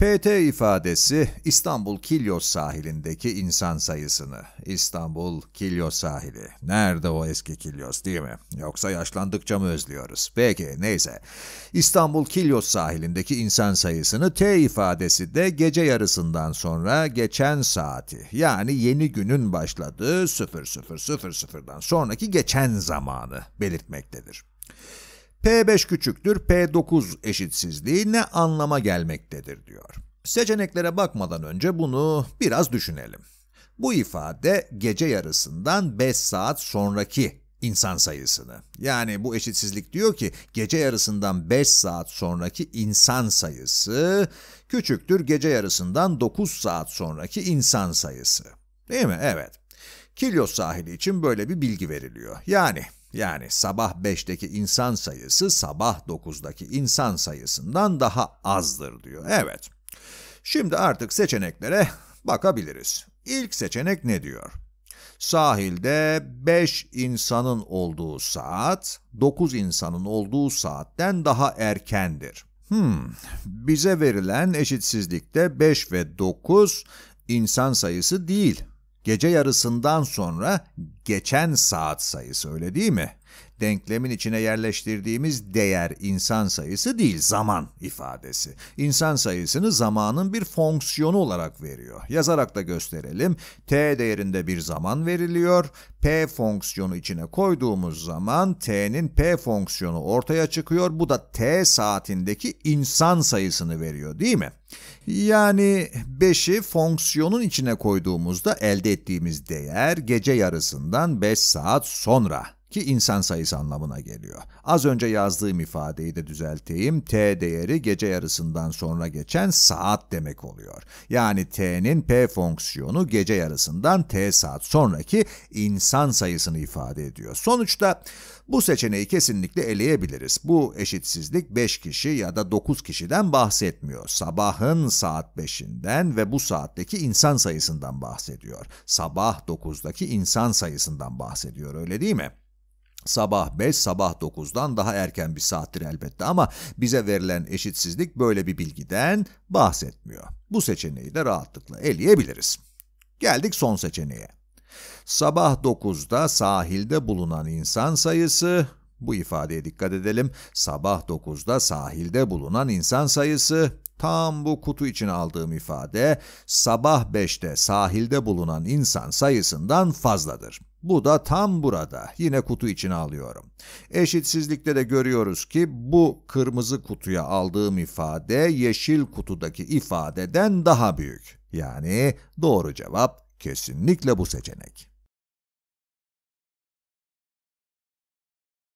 PT ifadesi İstanbul Kilyos sahilindeki insan sayısını. İstanbul Kilyos sahili. Nerede o eski Kilyos değil mi? Yoksa yaşlandıkça mı özlüyoruz? Peki neyse. İstanbul Kilyos sahilindeki insan sayısını T ifadesi de gece yarısından sonra geçen saati yani yeni günün başladığı 00.00'dan sonraki geçen zamanı belirtmektedir. P5 küçüktür, P9 eşitsizliği ne anlama gelmektedir diyor. Seçeneklere bakmadan önce bunu biraz düşünelim. Bu ifade gece yarısından 5 saat sonraki insan sayısını. Yani bu eşitsizlik diyor ki gece yarısından 5 saat sonraki insan sayısı küçüktür gece yarısından 9 saat sonraki insan sayısı. Değil mi? Evet. Kilyos sahili için böyle bir bilgi veriliyor. Yani yani sabah 5'teki insan sayısı sabah 9'daki insan sayısından daha azdır diyor. Evet. Şimdi artık seçeneklere bakabiliriz. İlk seçenek ne diyor? Sahilde 5 insanın olduğu saat 9 insanın olduğu saatten daha erkendir. Hmm, bize verilen eşitsizlikte 5 ve 9 insan sayısı değil. Gece yarısından sonra geçen saat sayısı öyle değil mi? Denklemin içine yerleştirdiğimiz değer insan sayısı değil, zaman ifadesi. İnsan sayısını zamanın bir fonksiyonu olarak veriyor. Yazarak da gösterelim. t değerinde bir zaman veriliyor. p fonksiyonu içine koyduğumuz zaman t'nin p fonksiyonu ortaya çıkıyor. Bu da t saatindeki insan sayısını veriyor değil mi? Yani 5'i fonksiyonun içine koyduğumuzda elde ettiğimiz değer gece yarısında yarışmadan 5 saat sonra ki insan sayısı anlamına geliyor. Az önce yazdığım ifadeyi de düzelteyim. T değeri gece yarısından sonra geçen saat demek oluyor. Yani T'nin P fonksiyonu gece yarısından T saat sonraki insan sayısını ifade ediyor. Sonuçta bu seçeneği kesinlikle eleyebiliriz. Bu eşitsizlik 5 kişi ya da 9 kişiden bahsetmiyor. Sabahın saat 5'inden ve bu saatteki insan sayısından bahsediyor. Sabah 9'daki insan sayısından bahsediyor öyle değil mi? Sabah 5, sabah 9'dan daha erken bir saattir elbette ama bize verilen eşitsizlik böyle bir bilgiden bahsetmiyor. Bu seçeneği de rahatlıkla eleyebiliriz. Geldik son seçeneğe. Sabah 9'da sahilde bulunan insan sayısı bu ifadeye dikkat edelim. Sabah 9'da sahilde bulunan insan sayısı tam bu kutu için aldığım ifade sabah 5'te sahilde bulunan insan sayısından fazladır. Bu da tam burada. Yine kutu içine alıyorum. Eşitsizlikte de görüyoruz ki bu kırmızı kutuya aldığım ifade yeşil kutudaki ifadeden daha büyük. Yani doğru cevap kesinlikle bu seçenek.